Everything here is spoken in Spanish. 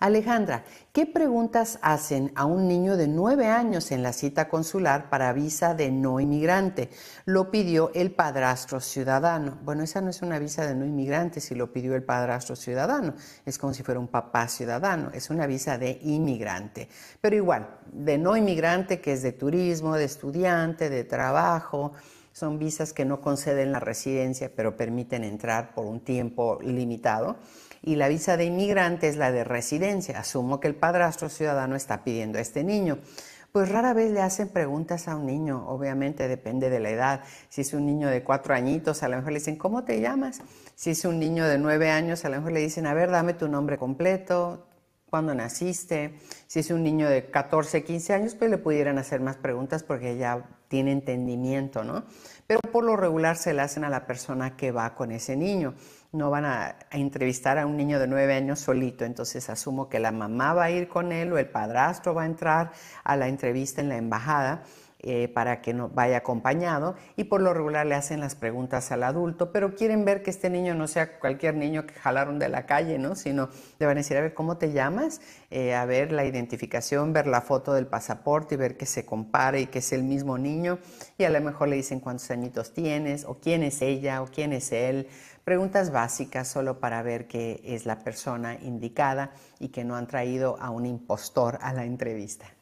Alejandra, ¿qué preguntas hacen a un niño de nueve años en la cita consular para visa de no inmigrante? Lo pidió el padrastro ciudadano. Bueno, esa no es una visa de no inmigrante si lo pidió el padrastro ciudadano. Es como si fuera un papá ciudadano. Es una visa de inmigrante. Pero igual, de no inmigrante que es de turismo, de estudiante, de trabajo son visas que no conceden la residencia, pero permiten entrar por un tiempo limitado. Y la visa de inmigrante es la de residencia. Asumo que el padrastro ciudadano está pidiendo a este niño pues rara vez le hacen preguntas a un niño, obviamente depende de la edad. Si es un niño de cuatro añitos, a lo mejor le dicen, ¿cómo te llamas? Si es un niño de nueve años, a lo mejor le dicen, a ver, dame tu nombre completo, cuando naciste, si es un niño de 14, 15 años, pues le pudieran hacer más preguntas porque ya tiene entendimiento, ¿no? Pero por lo regular se le hacen a la persona que va con ese niño. No van a, a entrevistar a un niño de 9 años solito, entonces asumo que la mamá va a ir con él o el padrastro va a entrar a la entrevista en la embajada eh, para que no vaya acompañado y por lo regular le hacen las preguntas al adulto, pero quieren ver que este niño no sea cualquier niño que jalaron de la calle, ¿no? sino le van a decir, a ver, ¿cómo te llamas? Eh, a ver la identificación, ver la foto del pasaporte y ver que se compare y que es el mismo niño y a lo mejor le dicen cuántos añitos tienes o quién es ella o quién es él. Preguntas básicas solo para ver que es la persona indicada y que no han traído a un impostor a la entrevista.